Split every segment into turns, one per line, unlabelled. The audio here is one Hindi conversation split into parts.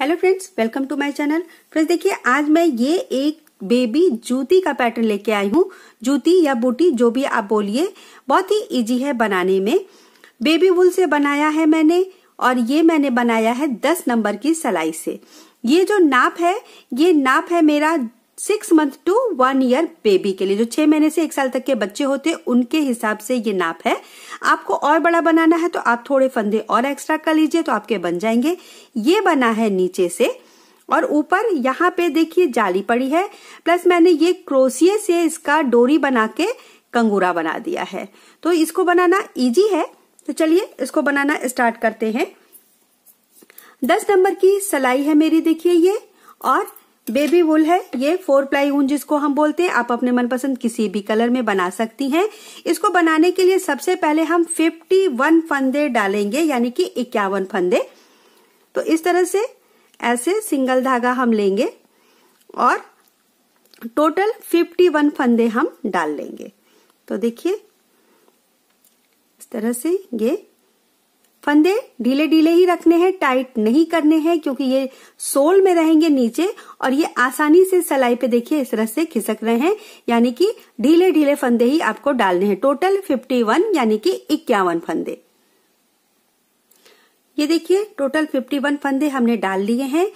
hello friends welcome to my channel friends देखिए आज मैं ये एक बेबी जूती का पैटर्न लेके आई हूँ जूती या बूटी जो भी आप बोलिए बहुत ही इजी है बनाने में बेबी वुल से बनाया है मैंने और ये मैंने बनाया है दस नंबर की सलाई से ये जो नाप है ये नाप है मेरा six month to one year baby के लिए जो छह महीने से एक साल तक के बच्चे होते हैं उनके हिसाब से ये नाप है आपको और बड़ा बनाना है तो आप थोड़े फंदे और एक्स्ट्रा कर लीजिए तो आपके बन जाएंगे ये बना है नीचे से और ऊपर यहाँ पे देखिए जाली पड़ी है प्लस मैंने ये क्रोसिए से इसका डोरी बना के कंगूरा बना दिया है तो इसको बनाना इजी है तो चलिए इसको बनाना स्टार्ट करते हैं दस नंबर की सलाई है मेरी देखिए ये और बेबी वुल है ये फोर प्लाई ऊन जिसको हम बोलते हैं आप अपने मनपसंद किसी भी कलर में बना सकती हैं इसको बनाने के लिए सबसे पहले हम 51 फंदे डालेंगे यानी कि इक्यावन फंदे तो इस तरह से ऐसे सिंगल धागा हम लेंगे और टोटल 51 फंदे हम डाल लेंगे तो देखिए इस तरह से ये फंदे ढीले ढीले ही रखने हैं टाइट नहीं करने हैं क्योंकि ये सोल में रहेंगे नीचे और ये आसानी से सलाई पे देखिए इस तरह से खिसक रहे हैं यानी कि ढीले ढीले फंदे ही आपको डालने हैं टोटल 51 यानी कि इक्यावन फंदे ये देखिए टोटल 51 फंदे हमने डाल लिए हैं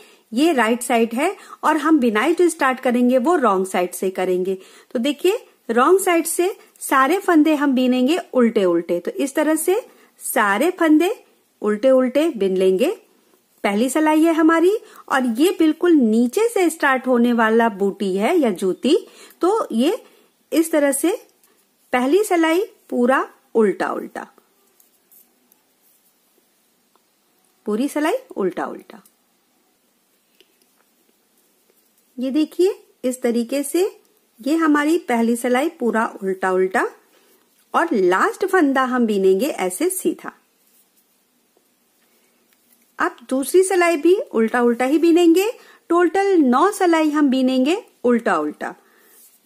ये राइट साइड है और हम बिनाई जो स्टार्ट करेंगे वो रॉन्ग साइड से करेंगे तो देखिये रॉन्ग साइड से सारे फंदे हम बीनेंगे उल्टे उल्टे तो इस तरह से सारे फंदे उल्टे उल्टे बिन लेंगे पहली सलाई है हमारी और ये बिल्कुल नीचे से स्टार्ट होने वाला बूटी है या जूती तो ये इस तरह से पहली सलाई पूरा उल्टा उल्टा पूरी सलाई उल्टा उल्टा ये देखिए इस तरीके से ये हमारी पहली सलाई पूरा उल्टा उल्टा और लास्ट फंदा हम बीनेंगे ऐसे सीधा अब दूसरी सलाई भी उल्टा उल्टा ही बीनेंगे टोटल नौ सलाई हम बीनेंगे उल्टा उल्टा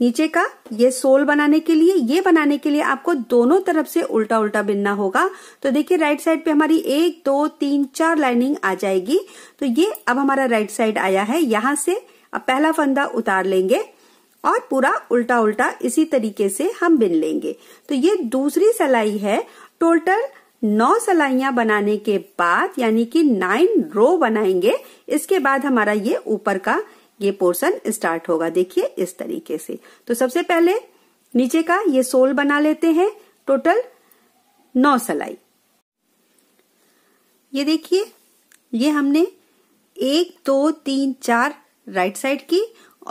नीचे का ये सोल बनाने के लिए ये बनाने के लिए आपको दोनों तरफ से उल्टा उल्टा बिनना होगा तो देखिए राइट साइड पे हमारी एक दो तीन चार लाइनिंग आ जाएगी तो ये अब हमारा राइट साइड आया है यहां से अब पहला फंदा उतार लेंगे और पूरा उल्टा उल्टा इसी तरीके से हम बिन लेंगे तो ये दूसरी सलाई है टोटल नौ सलाइयां बनाने के बाद यानी कि नाइन रो बनाएंगे इसके बाद हमारा ये ऊपर का ये पोर्शन स्टार्ट होगा देखिए इस तरीके से तो सबसे पहले नीचे का ये सोल बना लेते हैं टोटल नौ सलाई ये देखिए ये हमने एक दो तीन चार राइट साइड की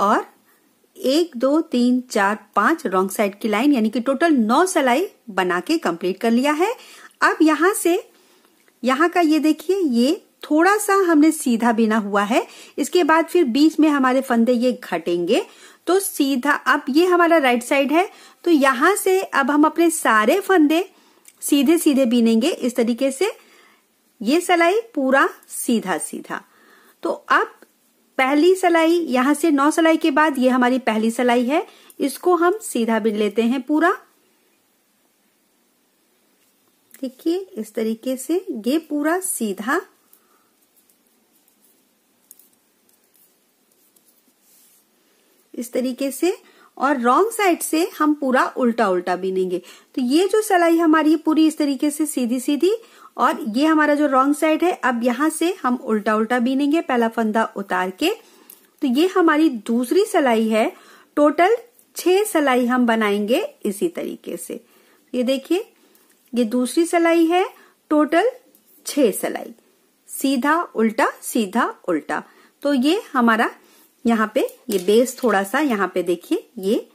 और एक दो तीन चार पांच रॉन्ग साइड की लाइन यानी कि टोटल नौ सलाई बना के कंप्लीट कर लिया है अब यहां से यहां का ये देखिए ये थोड़ा सा हमने सीधा बिना हुआ है इसके बाद फिर बीच में हमारे फंदे ये घटेंगे तो सीधा अब ये हमारा राइट साइड है तो यहां से अब हम अपने सारे फंदे सीधे सीधे बीनेंगे इस तरीके से ये सलाई पूरा सीधा सीधा तो अब पहली सलाई यहां से नौ सलाई के बाद ये हमारी पहली सलाई है इसको हम सीधा बिन लेते हैं पूरा देखिए इस तरीके से ये पूरा सीधा इस तरीके से और रॉन्ग साइड से हम पूरा उल्टा उल्टा बिनेंगे तो ये जो सलाई हमारी पूरी इस तरीके से सीधी सीधी और ये हमारा जो रॉन्ग साइड है अब यहां से हम उल्टा उल्टा बीनेंगे पहला फंदा उतार के तो ये हमारी दूसरी सलाई है टोटल छह सलाई हम बनाएंगे इसी तरीके से ये देखिए ये दूसरी सलाई है टोटल छह सलाई सीधा उल्टा सीधा उल्टा तो ये हमारा यहाँ पे ये बेस थोड़ा सा यहाँ पे देखिए ये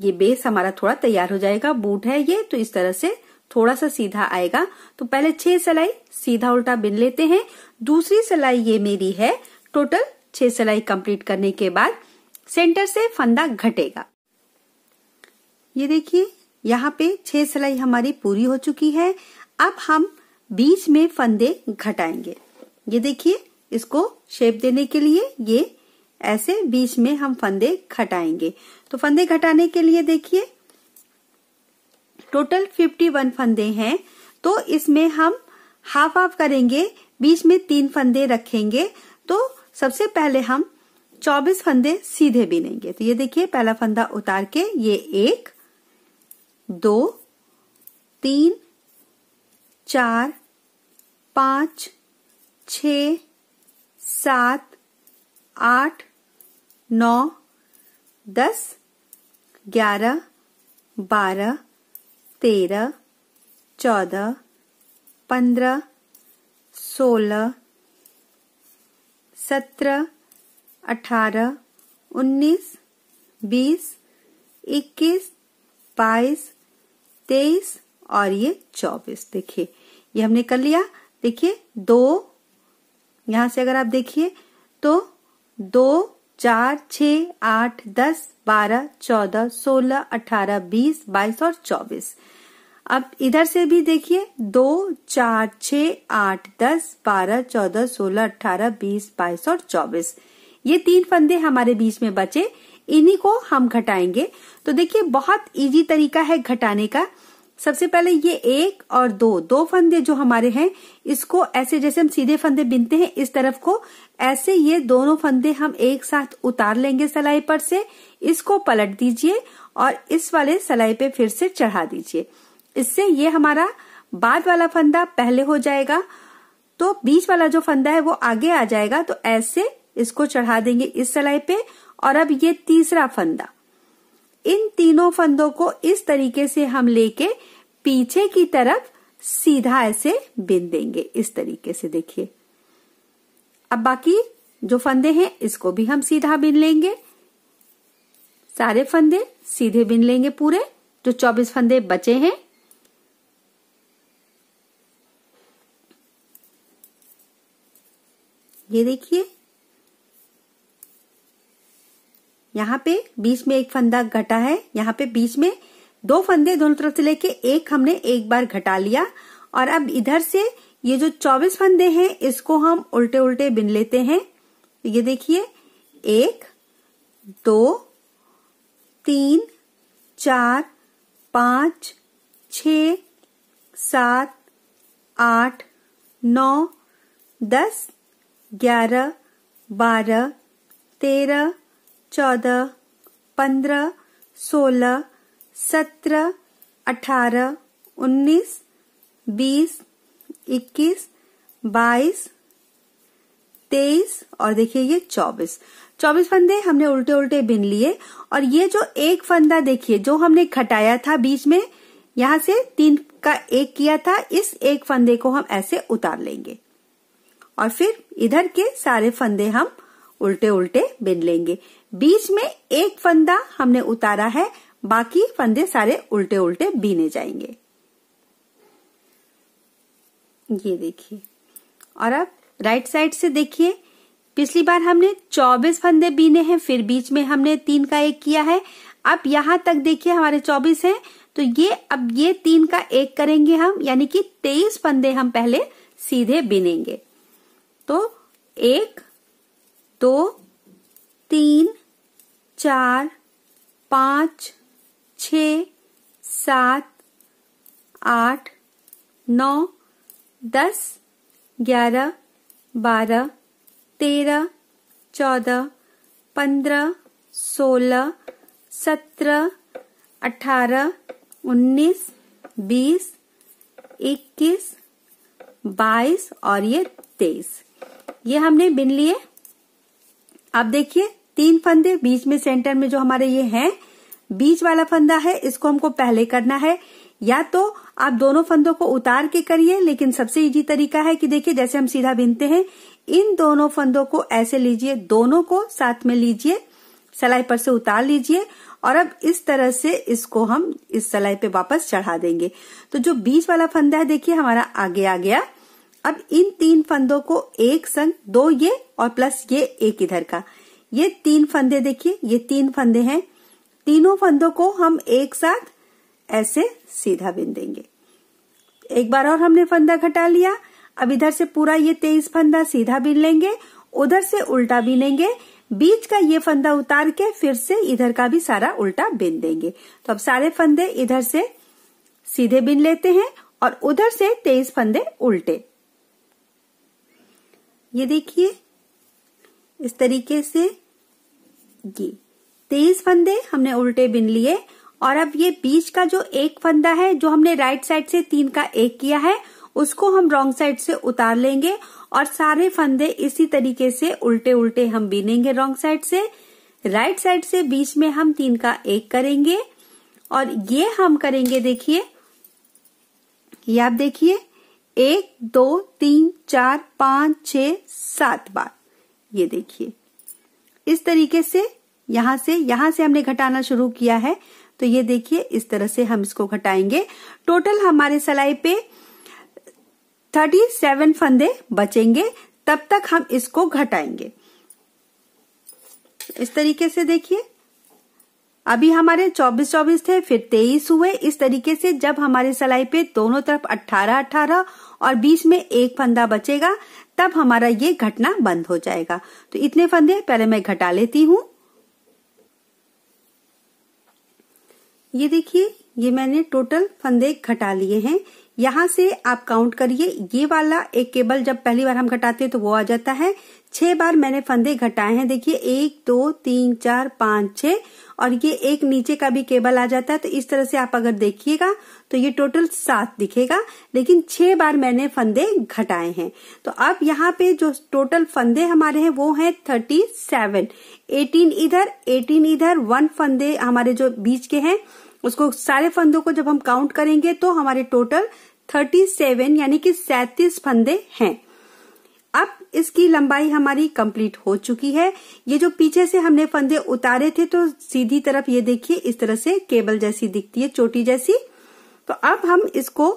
ये बेस हमारा थोड़ा तैयार हो जाएगा बूट है ये तो इस तरह से थोड़ा सा सीधा आएगा तो पहले छह सिलाई सीधा उल्टा बिन लेते हैं दूसरी सिलाई ये मेरी है टोटल छह सिलाई कंप्लीट करने के बाद सेंटर से फंदा घटेगा ये देखिए यहाँ पे छह सिलाई हमारी पूरी हो चुकी है अब हम बीच में फंदे घटाएंगे ये देखिए इसको शेप देने के लिए ये ऐसे बीच में हम फंदे घटाएंगे तो फंदे घटाने के लिए देखिए टोटल 51 फंदे हैं तो इसमें हम हाफ हाफ करेंगे बीच में तीन फंदे रखेंगे तो सबसे पहले हम 24 फंदे सीधे लेंगे तो ये देखिए पहला फंदा उतार के ये एक दो तीन चार पांच छ सात आठ नौ दस ग्यारह बारह तेरह चौदह पंद्रह सोलह सत्रह अठारह उन्नीस बीस इक्कीस बाईस तेईस और ये चौबीस देखिए ये हमने कर लिया देखिए दो यहां से अगर आप देखिए तो दो चार छ आठ दस बारह चौदह सोलह अठारह बीस बाईस और चौबीस अब इधर से भी देखिए दो चार छ आठ दस बारह चौदह सोलह अठारह बीस बाईस और चौबीस ये तीन फंदे हमारे बीच में बचे इन्हीं को हम घटाएंगे तो देखिए बहुत इजी तरीका है घटाने का सबसे पहले ये एक और दो दो फंदे जो हमारे हैं इसको ऐसे जैसे हम सीधे फंदे बिनते हैं इस तरफ को ऐसे ये दोनों फंदे हम एक साथ उतार लेंगे सलाई पर से इसको पलट दीजिए और इस वाले सलाई पे फिर से चढ़ा दीजिए इससे ये हमारा बाद वाला फंदा पहले हो जाएगा तो बीच वाला जो फंदा है वो आगे आ जाएगा तो ऐसे इसको चढ़ा देंगे इस सलाई पे और अब ये तीसरा फंदा इन तीनों फंदों को इस तरीके से हम लेके पीछे की तरफ सीधा ऐसे बिन देंगे इस तरीके से देखिए अब बाकी जो फंदे हैं इसको भी हम सीधा बिन लेंगे सारे फंदे सीधे बिन लेंगे पूरे जो 24 फंदे बचे हैं ये देखिए यहाँ पे बीच में एक फंदा घटा है यहाँ पे बीच में दो फंदे दोनों तरफ से लेके एक हमने एक बार घटा लिया और अब इधर से ये जो 24 फंदे हैं इसको हम उल्टे उल्टे बिन लेते हैं ये देखिए एक दो तीन चार पांच छ सात आठ नौ दस ग्यारह बारह तेरह चौदह पंद्रह सोलह सत्रह अठारह उन्नीस बीस इक्कीस बाईस तेईस और देखिए ये चौबीस चौबीस फंदे हमने उल्टे उल्टे बिन लिए और ये जो एक फंदा देखिए जो हमने घटाया था बीच में यहां से तीन का एक किया था इस एक फंदे को हम ऐसे उतार लेंगे और फिर इधर के सारे फंदे हम उल्टे उल्टे बिन लेंगे बीच में एक फंदा हमने उतारा है बाकी फंदे सारे उल्टे उल्टे बीने जाएंगे ये देखिए और अब राइट साइड से देखिए पिछली बार हमने 24 फंदे बीने हैं फिर बीच में हमने तीन का एक किया है अब यहां तक देखिए हमारे 24 हैं तो ये अब ये तीन का एक करेंगे हम यानी कि 23 फंदे हम पहले सीधे बिनेंगे तो एक दो तीन चार पांच छ सात आठ नौ दस ग्यारह बारह तेरह चौदह पंद्रह सोलह सत्रह अठारह उन्नीस बीस इक्कीस बाईस और ये तेईस ये हमने बिन लिए अब देखिए तीन फंदे बीच में सेंटर में जो हमारे ये हैं बीच वाला फंदा है इसको हमको पहले करना है या तो आप दोनों फंदों को उतार के करिए लेकिन सबसे इजी तरीका है कि देखिए जैसे हम सीधा बिनते हैं इन दोनों फंदों को ऐसे लीजिए दोनों को साथ में लीजिए सलाई पर से उतार लीजिए और अब इस तरह से इसको हम इस सलाई पे वापस चढ़ा देंगे तो जो बीच वाला फंदा है देखिए हमारा आगे आ गया अब इन तीन फंदों को एक संग दो ये और प्लस ये एक इधर का ये तीन फंदे देखिए ये तीन फंदे हैं तीनों फंदों को हम एक साथ ऐसे सीधा देंगे एक बार और हमने फंदा घटा लिया अब इधर से पूरा ये तेईस फंदा सीधा बिन लेंगे उधर से उल्टा बिनेंगे बीच का ये फंदा उतार के फिर से इधर का भी सारा उल्टा बिन देंगे तो अब सारे फंदे इधर से सीधे बिन लेते हैं और उधर से तेईस फंदे उल्टे ये देखिए इस तरीके से ये तेईस फंदे हमने उल्टे बिन लिए और अब ये बीच का जो एक फंदा है जो हमने राइट साइड से तीन का एक किया है उसको हम रॉन्ग साइड से उतार लेंगे और सारे फंदे इसी तरीके से उल्टे उल्टे हम बीनेंगे रॉन्ग साइड से राइट साइड से बीच में हम तीन का एक करेंगे और ये हम करेंगे देखिए ये आप देखिए एक दो तीन चार पांच छ सात बार ये देखिए इस तरीके से यहां से यहां से हमने घटाना शुरू किया है तो ये देखिए इस तरह से हम इसको घटाएंगे टोटल हमारे सलाई पे थर्टी सेवन फंदे बचेंगे तब तक हम इसको घटाएंगे इस तरीके से देखिए अभी हमारे 24 24 थे फिर 23 हुए इस तरीके से जब हमारे सलाई पे दोनों तरफ 18 18 और बीच में एक फंदा बचेगा तब हमारा ये घटना बंद हो जाएगा तो इतने फंदे पहले मैं घटा लेती हूँ ये देखिए ये मैंने टोटल फंदे घटा लिए हैं यहाँ से आप काउंट करिए ये वाला एक केबल जब पहली बार हम घटाते हैं तो वो आ जाता है छह बार मैंने फंदे घटाए हैं देखिए एक दो तीन चार पांच छह और ये एक नीचे का भी केबल आ जाता है तो इस तरह से आप अगर देखिएगा तो ये टोटल सात दिखेगा लेकिन छह बार मैंने फंदे घटाए हैं तो अब यहाँ पे जो टोटल फंदे हमारे हैं वो हैं थर्टी सेवन एटीन इधर एटीन इधर वन फंदे हमारे जो बीच के हैं उसको सारे फंदों को जब हम काउंट करेंगे तो हमारे टोटल थर्टी सेवन यानी कि सैतीस फंदे हैं अब इसकी लंबाई हमारी कंप्लीट हो चुकी है ये जो पीछे से हमने फंदे उतारे थे तो सीधी तरफ ये देखिए इस तरह से केबल जैसी दिखती है चोटी जैसी तो अब हम इसको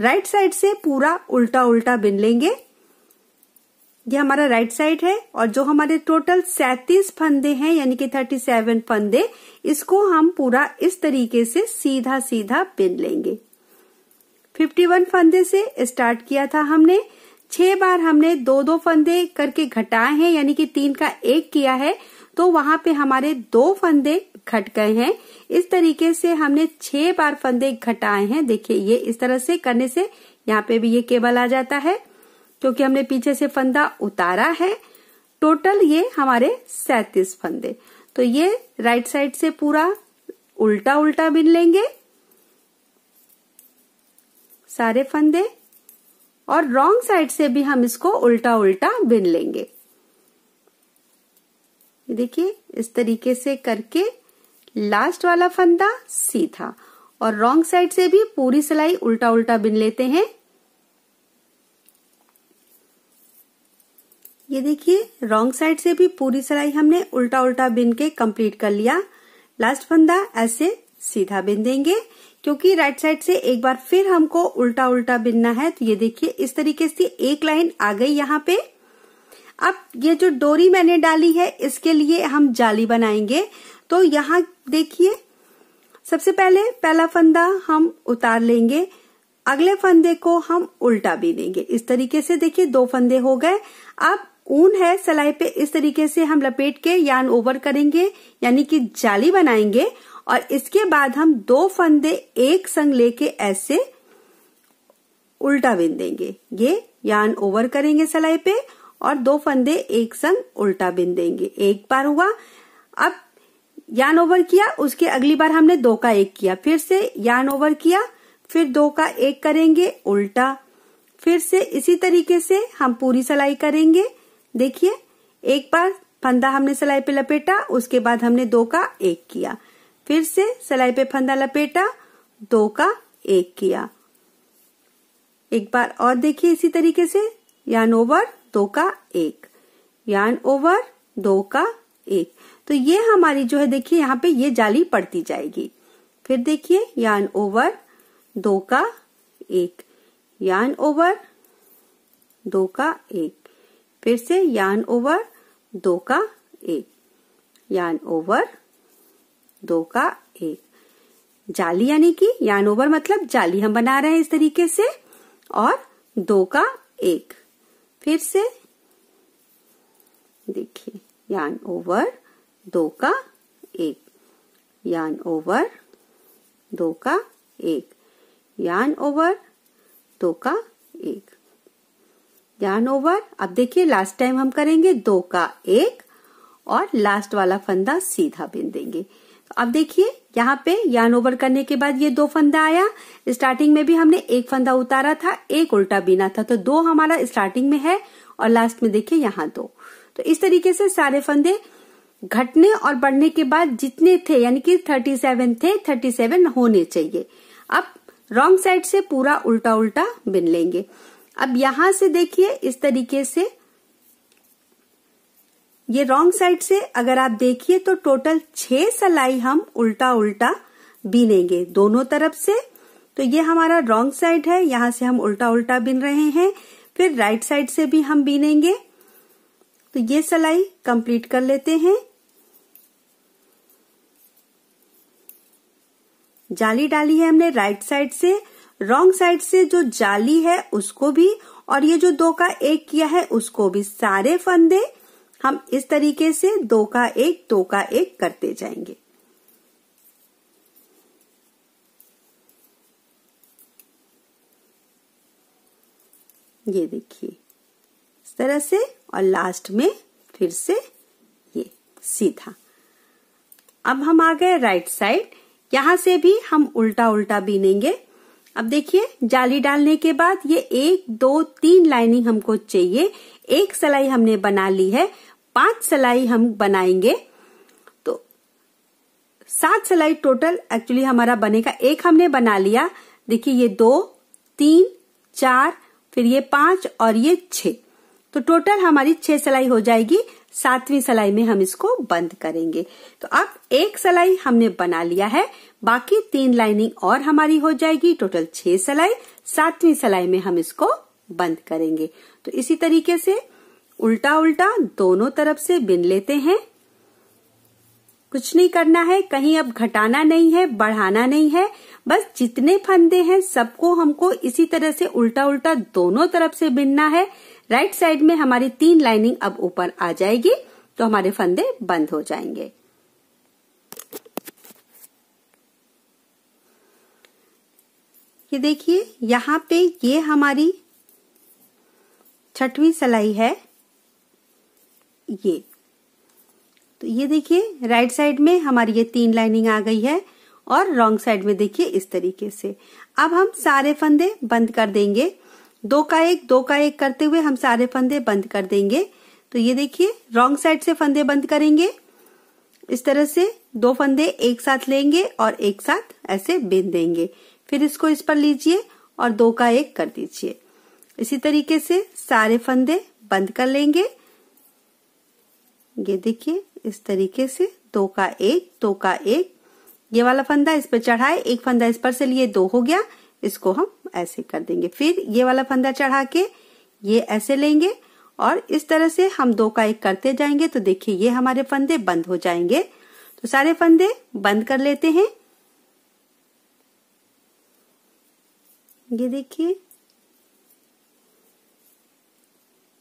राइट साइड से पूरा उल्टा उल्टा बिन लेंगे ये हमारा राइट साइड है और जो हमारे टोटल सैतीस फंदे हैं यानी कि थर्टी सेवन फंदे इसको हम पूरा इस तरीके से सीधा सीधा बिन लेंगे फिफ्टी वन फंदे से स्टार्ट किया था हमने छह बार हमने दो दो फंदे करके घटाए हैं यानी कि तीन का एक किया है तो वहां पे हमारे दो फंदे घट गए हैं इस तरीके से हमने छह बार फंदे घटाए हैं देखिए ये इस तरह से करने से यहाँ पे भी ये केबल आ जाता है क्योंकि हमने पीछे से फंदा उतारा है टोटल ये हमारे सैतीस फंदे तो ये राइट साइड से पूरा उल्टा उल्टा बिन लेंगे सारे फंदे और रॉन्ग साइड से भी हम इसको उल्टा उल्टा बिन लेंगे देखिए इस तरीके से करके लास्ट वाला फंदा सीधा और रॉन्ग साइड से भी पूरी सिलाई उल्टा उल्टा बिन लेते हैं ये देखिए रॉन्ग साइड से भी पूरी सिलाई हमने उल्टा उल्टा बिन के कंप्लीट कर लिया लास्ट फंदा ऐसे सीधा बिन देंगे क्योंकि राइट साइड से एक बार फिर हमको उल्टा उल्टा बिनना है तो ये देखिए इस तरीके से एक लाइन आ गई यहाँ पे अब ये जो डोरी मैंने डाली है इसके लिए हम जाली बनाएंगे तो यहाँ देखिए सबसे पहले पहला फंदा हम उतार लेंगे अगले फंदे को हम उल्टा देंगे इस तरीके से देखिए दो फंदे हो गए अब ऊन है सलाई पे इस तरीके से हम लपेट के यान ओवर करेंगे यानी कि जाली बनाएंगे और इसके बाद हम दो फंदे एक संग लेके ऐसे उल्टा बिन देंगे ये यान ओवर करेंगे सिलाई पे और दो फंदे एक संग उल्टा बिन देंगे एक बार हुआ अब यान ओवर किया उसके अगली बार हमने दो का एक किया फिर से यान ओवर किया फिर दो का एक करेंगे उल्टा फिर से इसी तरीके से हम पूरी सिलाई करेंगे देखिए एक बार फंदा हमने सिलाई पे लपेटा उसके बाद हमने दो का एक किया फिर से सलाई पे फंदा लपेटा दो का एक किया एक बार और देखिए इसी तरीके से यान ओवर दो का एक यान ओवर दो का एक तो ये हमारी जो है देखिए यहाँ पे ये जाली पड़ती जाएगी फिर देखिए यान ओवर दो का एक यान ओवर दो का एक फिर से यान ओवर दो का एक यान ओवर दो का एक जाली यानी कि यान ओवर मतलब जाली हम बना रहे हैं इस तरीके से और दो का एक फिर से देखिए यान ओवर दो का एक यान ओवर दो का एक यान ओवर दो का एक यान ओवर अब देखिए लास्ट टाइम हम करेंगे दो का एक और लास्ट वाला फंदा सीधा बिन देंगे अब देखिए यहाँ पे यान ओवर करने के बाद ये दो फंदा आया स्टार्टिंग में भी हमने एक फंदा उतारा था एक उल्टा बीना था तो दो हमारा स्टार्टिंग में है और लास्ट में देखिए यहाँ दो तो इस तरीके से सारे फंदे घटने और बढ़ने के बाद जितने थे यानी कि 37 थे 37 होने चाहिए अब रॉन्ग साइड से पूरा उल्टा उल्टा बिन लेंगे अब यहां से देखिए इस तरीके से ये रॉन्ग साइड से अगर आप देखिए तो टोटल छह सलाई हम उल्टा उल्टा बीनेंगे दोनों तरफ से तो ये हमारा रॉन्ग साइड है यहां से हम उल्टा उल्टा बीन रहे हैं फिर राइट साइड से भी हम बीनेंगे तो ये सलाई कंप्लीट कर लेते हैं जाली डाली है हमने राइट साइड से रॉन्ग साइड से जो जाली है उसको भी और ये जो दो का एक किया है उसको भी सारे फंदे हम इस तरीके से दो का एक दो का एक करते जाएंगे ये देखिए इस तरह से और लास्ट में फिर से ये सीधा अब हम आ गए राइट साइड यहां से भी हम उल्टा उल्टा बीनेंगे अब देखिए जाली डालने के बाद ये एक दो तीन लाइनिंग हमको चाहिए एक सलाई हमने बना ली है पांच सिलाई हम बनाएंगे तो सात सिलाई टोटल एक्चुअली हमारा बनेगा एक हमने बना लिया देखिए ये दो तीन चार फिर ये पांच और ये छ तो टोटल हमारी छह सिलाई हो जाएगी सातवीं सिलाई में हम इसको बंद करेंगे तो अब एक सिलाई हमने बना लिया है बाकी तीन लाइनिंग और हमारी हो जाएगी टोटल छह सिलाई सातवीं सिलाई में हम इसको बंद करेंगे तो इसी तरीके से उल्टा उल्टा दोनों तरफ से बिन लेते हैं कुछ नहीं करना है कहीं अब घटाना नहीं है बढ़ाना नहीं है बस जितने फंदे हैं सबको हमको इसी तरह से उल्टा उल्टा दोनों तरफ से बिनना है राइट साइड में हमारी तीन लाइनिंग अब ऊपर आ जाएगी तो हमारे फंदे बंद हो जाएंगे ये देखिए यहाँ पे ये हमारी छठवीं सलाई है ये तो ये देखिए राइट साइड में हमारी ये तीन लाइनिंग आ गई है और रॉन्ग साइड में देखिए इस तरीके से अब हम सारे फंदे बंद कर देंगे दो का एक दो का एक करते हुए हम सारे फंदे बंद कर देंगे तो ये देखिए रॉन्ग साइड से फंदे बंद करेंगे इस तरह से दो फंदे एक साथ लेंगे और एक साथ ऐसे बेन देंगे फिर इसको इस पर लीजिए और दो का एक कर दीजिए इसी तरीके से सारे फंदे बंद कर लेंगे ये देखिए इस तरीके से दो का एक दो का एक ये वाला फंदा इस पर चढ़ाए एक फंदा इस पर से लिए दो हो गया इसको हम ऐसे कर देंगे फिर ये वाला फंदा चढ़ा के ये ऐसे लेंगे और इस तरह से हम दो का एक करते जाएंगे तो देखिए ये हमारे फंदे बंद हो जाएंगे तो सारे फंदे बंद कर लेते हैं ये देखिए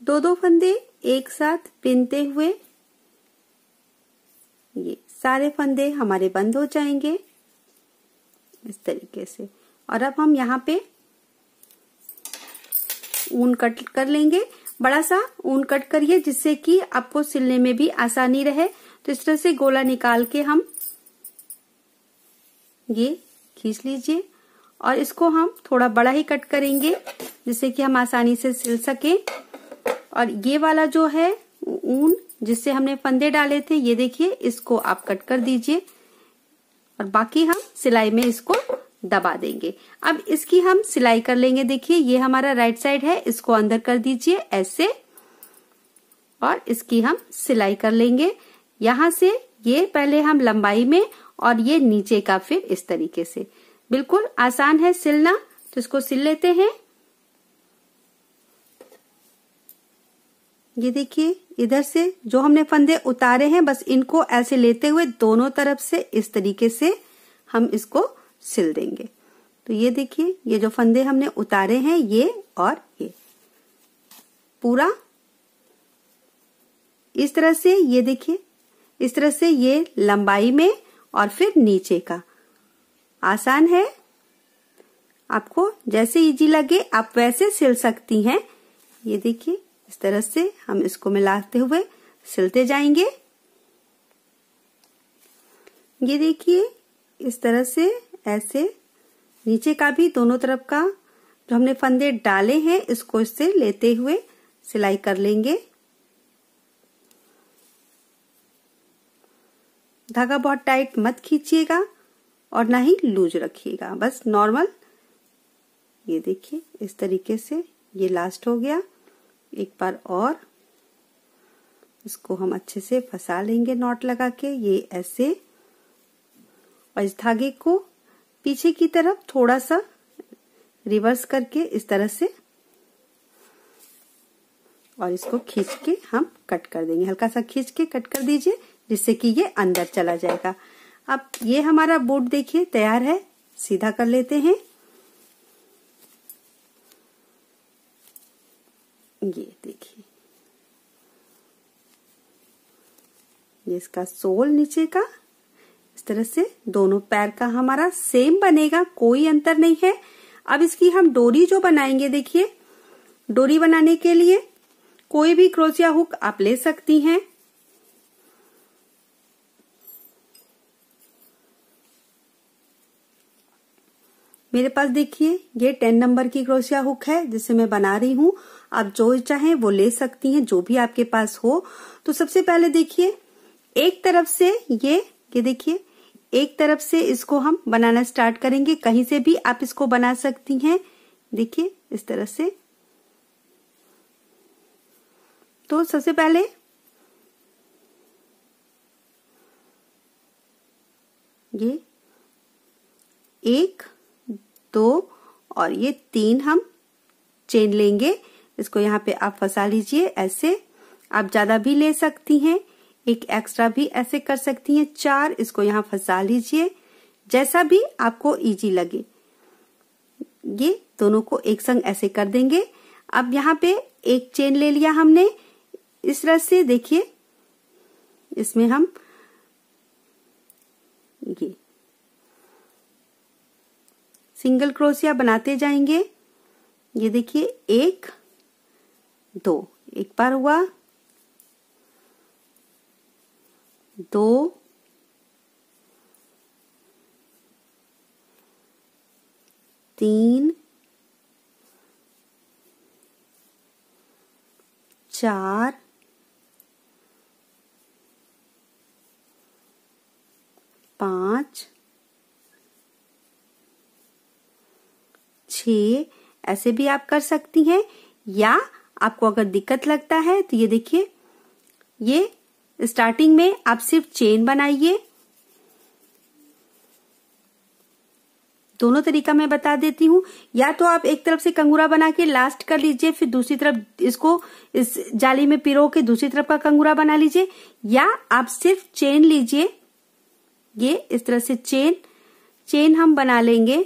दो दो फंदे एक साथ पिनते हुए सारे फंदे हमारे बंद हो जाएंगे इस तरीके से और अब हम यहाँ पे ऊन कट कर लेंगे बड़ा सा ऊन कट करिए जिससे कि आपको सिलने में भी आसानी रहे तो इस तरह से गोला निकाल के हम ये खींच लीजिए और इसको हम थोड़ा बड़ा ही कट करेंगे जिससे कि हम आसानी से सिल सके और ये वाला जो है ऊन जिससे हमने फंदे डाले थे ये देखिए इसको आप कट कर दीजिए और बाकी हम सिलाई में इसको दबा देंगे अब इसकी हम सिलाई कर लेंगे देखिए ये हमारा राइट साइड है इसको अंदर कर दीजिए ऐसे और इसकी हम सिलाई कर लेंगे यहां से ये पहले हम लंबाई में और ये नीचे का फिर इस तरीके से बिल्कुल आसान है सिलना तो इसको सिल लेते हैं ये देखिए इधर से जो हमने फंदे उतारे हैं बस इनको ऐसे लेते हुए दोनों तरफ से इस तरीके से हम इसको सिल देंगे तो ये देखिए ये जो फंदे हमने उतारे हैं ये और ये पूरा इस तरह से ये देखिए इस तरह से ये लंबाई में और फिर नीचे का आसान है आपको जैसे इजी लगे आप वैसे सिल सकती हैं ये देखिए इस तरह से हम इसको मिलाते हुए सिलते जाएंगे ये देखिए इस तरह से ऐसे नीचे का भी दोनों तरफ का जो हमने फंदे डाले हैं इसको इससे लेते हुए सिलाई कर लेंगे धागा बहुत टाइट मत खींचिएगा और ना ही लूज रखिएगा बस नॉर्मल ये देखिए इस तरीके से ये लास्ट हो गया एक बार और इसको हम अच्छे से फंसा लेंगे नॉट लगा के ये ऐसे और इस धागे को पीछे की तरफ थोड़ा सा रिवर्स करके इस तरह से और इसको खींच के हम कट कर देंगे हल्का सा खींच के कट कर दीजिए जिससे कि ये अंदर चला जाएगा अब ये हमारा बोट देखिए तैयार है सीधा कर लेते हैं ये देखिए ये इसका सोल नीचे का इस तरह से दोनों पैर का हमारा सेम बनेगा कोई अंतर नहीं है अब इसकी हम डोरी जो बनाएंगे देखिए डोरी बनाने के लिए कोई भी क्रोसिया हुक आप ले सकती हैं मेरे पास देखिए ये टेन नंबर की क्रोशिया हुक है जिसे मैं बना रही हूँ आप जो चाहें वो ले सकती हैं जो भी आपके पास हो तो सबसे पहले देखिए एक तरफ से ये ये देखिए एक तरफ से इसको हम बनाना स्टार्ट करेंगे कहीं से भी आप इसको बना सकती हैं देखिए इस तरह से तो सबसे पहले ये एक दो और ये तीन हम चेन लेंगे इसको यहाँ पे आप फंसा लीजिए ऐसे आप ज्यादा भी ले सकती हैं एक एक्स्ट्रा भी ऐसे कर सकती हैं चार इसको यहाँ फंसा लीजिए जैसा भी आपको इजी लगे ये दोनों को एक संग ऐसे कर देंगे अब यहाँ पे एक चेन ले लिया हमने इस तरह से देखिए इसमें हम ये सिंगल क्रोशिया बनाते जाएंगे ये देखिए एक दो एक बार हुआ दो तीन चार पांच छ ऐसे भी आप कर सकती हैं या आपको अगर दिक्कत लगता है तो ये देखिए ये स्टार्टिंग में आप सिर्फ चेन बनाइए दोनों तरीका मैं बता देती हूँ या तो आप एक तरफ से कंगूरा बना के लास्ट कर लीजिए फिर दूसरी तरफ इसको इस जाली में पिरो के दूसरी तरफ का कंगूरा बना लीजिए या आप सिर्फ चेन लीजिए ये इस तरह से चेन चेन हम बना लेंगे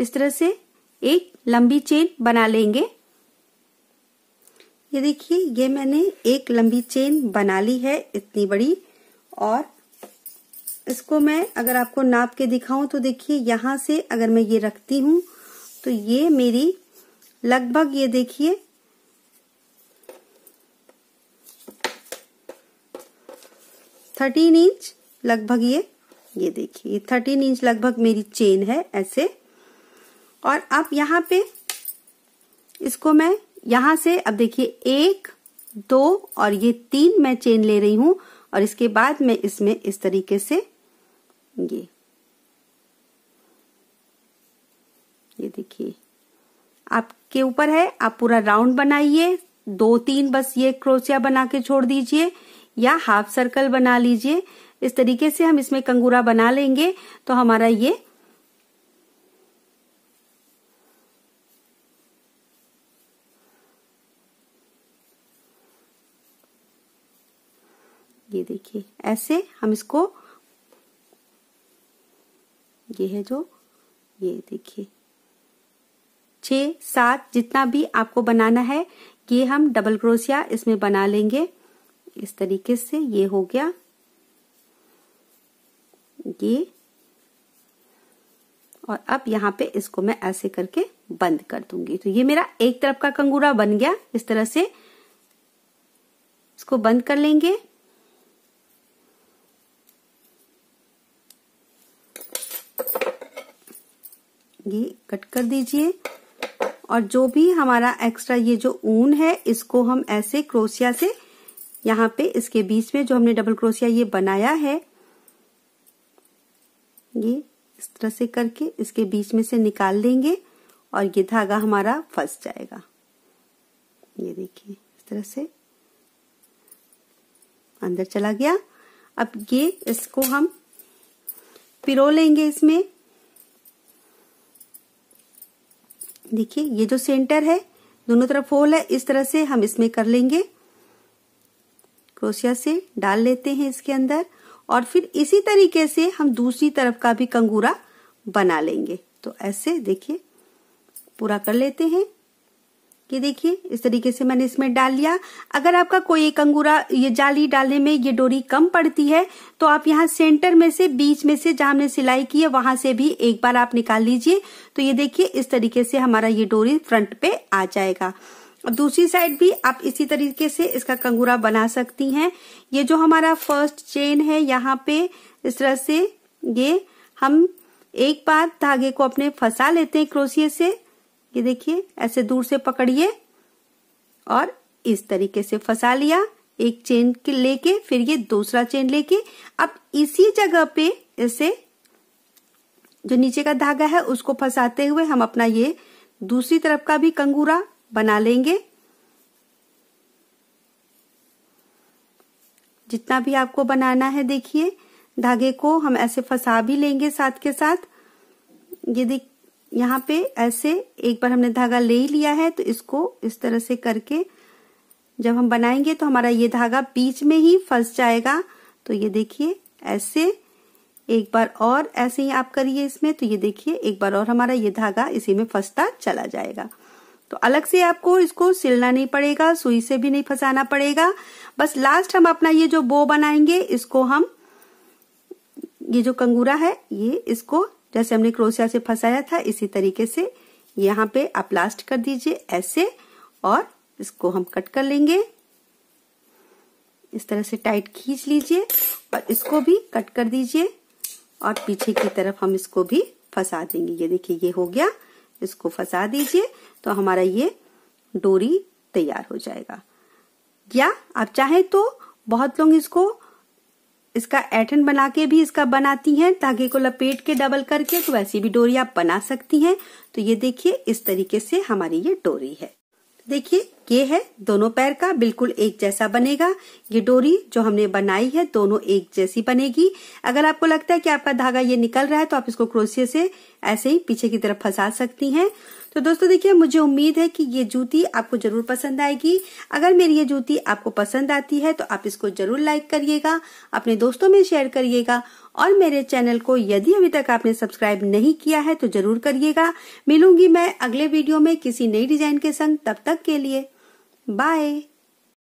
इस तरह से एक लंबी चेन बना लेंगे ये देखिए ये मैंने एक लंबी चेन बना ली है इतनी बड़ी और इसको मैं अगर आपको नाप के दिखाऊं तो देखिए यहां से अगर मैं ये रखती हूं तो ये मेरी लगभग ये देखिए थर्टीन इंच लगभग ये ये देखिए थर्टीन इंच लगभग मेरी चेन है ऐसे और अब यहाँ पे इसको मैं यहां से अब देखिए एक दो और ये तीन मैं चेन ले रही हूं और इसके बाद मैं इसमें इस तरीके से ये ये देखिए आपके ऊपर है आप पूरा राउंड बनाइए दो तीन बस ये क्रोसिया बना के छोड़ दीजिए या हाफ सर्कल बना लीजिए इस तरीके से हम इसमें कंगूरा बना लेंगे तो हमारा ये ये देखिए ऐसे हम इसको ये है जो ये देखिए छ सात जितना भी आपको बनाना है ये हम डबल क्रोशिया इसमें बना लेंगे इस तरीके से ये हो गया ये और अब यहां पे इसको मैं ऐसे करके बंद कर दूंगी तो ये मेरा एक तरफ का कंगूरा बन गया इस तरह से इसको बंद कर लेंगे ये कट कर दीजिए और जो भी हमारा एक्स्ट्रा ये जो ऊन है इसको हम ऐसे क्रोसिया से यहाँ पे इसके बीच में जो हमने डबल क्रोसिया ये बनाया है ये इस तरह से करके इसके बीच में से निकाल देंगे और ये धागा हमारा फंस जाएगा ये देखिए इस तरह से अंदर चला गया अब ये इसको हम पिरो लेंगे इसमें देखिए ये जो सेंटर है दोनों तरफ होल है इस तरह से हम इसमें कर लेंगे क्रोशिया से डाल लेते हैं इसके अंदर और फिर इसी तरीके से हम दूसरी तरफ का भी कंगूरा बना लेंगे तो ऐसे देखिए पूरा कर लेते हैं ये देखिए इस तरीके से मैंने इसमें डाल लिया अगर आपका कोई एक अंगूरा ये जाली डालने में ये डोरी कम पड़ती है तो आप यहाँ सेंटर में से बीच में से जहां हमने सिलाई की है वहां से भी एक बार आप निकाल लीजिए तो ये देखिए इस तरीके से हमारा ये डोरी फ्रंट पे आ जाएगा अब दूसरी साइड भी आप इसी तरीके से इसका कंगूरा बना सकती हैं ये जो हमारा फर्स्ट चेन है यहाँ पे इस तरह से ये हम एक बार धागे को अपने फंसा लेते हैं क्रोसिए से ये देखिए ऐसे दूर से पकड़िए और इस तरीके से फंसा लिया एक चेन के लेके फिर ये दूसरा चेन लेके अब इसी जगह पे ऐसे जो नीचे का धागा है उसको फंसाते हुए हम अपना ये दूसरी तरफ का भी कंगूरा बना लेंगे जितना भी आपको बनाना है देखिए धागे को हम ऐसे फंसा भी लेंगे साथ के साथ ये देख यहाँ पे ऐसे एक बार हमने धागा ले ही लिया है तो इसको इस तरह से करके जब हम बनाएंगे तो हमारा ये धागा बीच में ही फंस जाएगा तो ये देखिए ऐसे एक बार और ऐसे ही आप करिए इसमें तो ये देखिए एक बार और हमारा ये धागा इसी में फंसता चला जाएगा तो अलग से आपको इसको सिलना नहीं पड़ेगा सुई से भी नहीं फंसाना पड़ेगा बस लास्ट हम अपना ये जो बो बनाएंगे इसको हम ये जो कंगूरा है ये इसको जैसे हमने क्रोशिया से फंसाया था इसी तरीके से यहाँ पे आप लास्ट कर दीजिए ऐसे और इसको हम कट कर लेंगे इस तरह से टाइट खींच लीजिए और इसको भी कट कर दीजिए और पीछे की तरफ हम इसको भी फंसा देंगे ये देखिए ये हो गया इसको फंसा दीजिए तो हमारा ये डोरी तैयार हो जाएगा या आप चाहे तो बहुत लोग इसको इसका एटन बना के भी इसका बनाती हैं धागे को लपेट के डबल करके तो वैसी भी डोरी आप बना सकती हैं तो ये देखिए इस तरीके से हमारी ये डोरी है देखिए ये है दोनों पैर का बिल्कुल एक जैसा बनेगा ये डोरी जो हमने बनाई है दोनों एक जैसी बनेगी अगर आपको लगता है कि आपका धागा ये निकल रहा है तो आप इसको क्रोशिया से ऐसे ही पीछे की तरफ फंसा सकती हैं तो दोस्तों देखिए मुझे उम्मीद है कि ये जूती आपको जरूर पसंद आएगी अगर मेरी ये जूती आपको पसंद आती है तो आप इसको जरूर लाइक करिएगा अपने दोस्तों में शेयर करिएगा और मेरे चैनल को यदि अभी तक आपने सब्सक्राइब नहीं किया है तो जरूर करिएगा मिलूंगी मैं अगले वीडियो में किसी नई डिजाइन के संग तब तक के लिए बाय